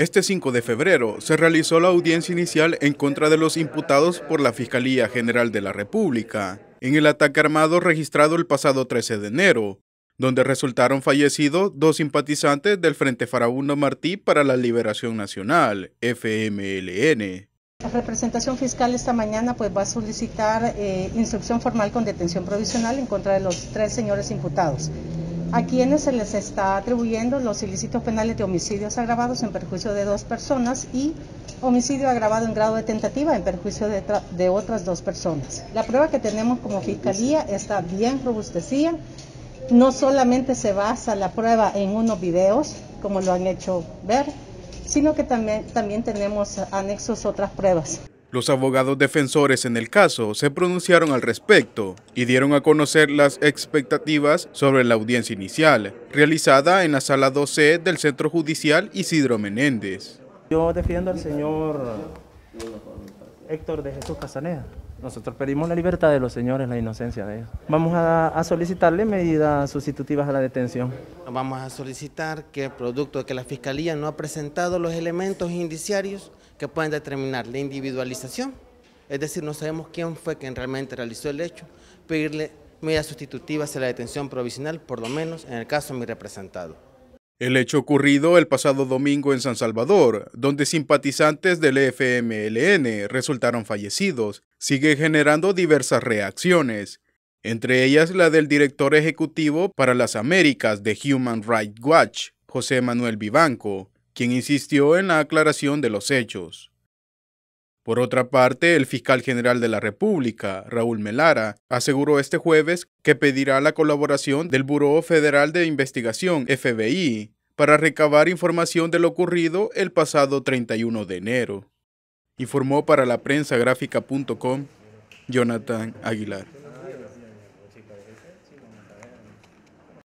Este 5 de febrero se realizó la audiencia inicial en contra de los imputados por la Fiscalía General de la República en el ataque armado registrado el pasado 13 de enero, donde resultaron fallecidos dos simpatizantes del Frente Farabundo Martí para la Liberación Nacional, FMLN. La representación fiscal esta mañana pues, va a solicitar eh, instrucción formal con detención provisional en contra de los tres señores imputados a quienes se les está atribuyendo los ilícitos penales de homicidios agravados en perjuicio de dos personas y homicidio agravado en grado de tentativa en perjuicio de, otras dos personas. La prueba que tenemos como fiscalía está bien robustecida. No solamente se basa la prueba en unos videos, como lo han hecho ver, sino que también, también tenemos anexos otras pruebas. Los abogados defensores en el caso se pronunciaron al respecto y dieron a conocer las expectativas sobre la audiencia inicial, realizada en la sala 12 del Centro Judicial Isidro Menéndez. Yo defiendo al señor Héctor de Jesús Casaneda. Nosotros pedimos la libertad de los señores, la inocencia de ellos. Vamos a, solicitarle medidas sustitutivas a la detención. Vamos a solicitar que producto de que la Fiscalía no ha presentado los elementos indiciarios que pueden determinar la individualización, es decir, no sabemos quién fue quien realmente realizó el hecho, pedirle medidas sustitutivas a la detención provisional, por lo menos en el caso de mi representado. El hecho ocurrido el pasado domingo en San Salvador, donde simpatizantes del FMLN resultaron fallecidos, sigue generando diversas reacciones, entre ellas la del director ejecutivo para las Américas de Human Rights Watch, José Manuel Vivanco, quien insistió en la aclaración de los hechos. Por otra parte, el fiscal general de la República, Raúl Melara, aseguró este jueves que pedirá la colaboración del Buró Federal de Investigación, FBI, para recabar información de lo ocurrido el pasado 31 de enero. Informó para la prensa gráfica.com Jonathan Aguilar.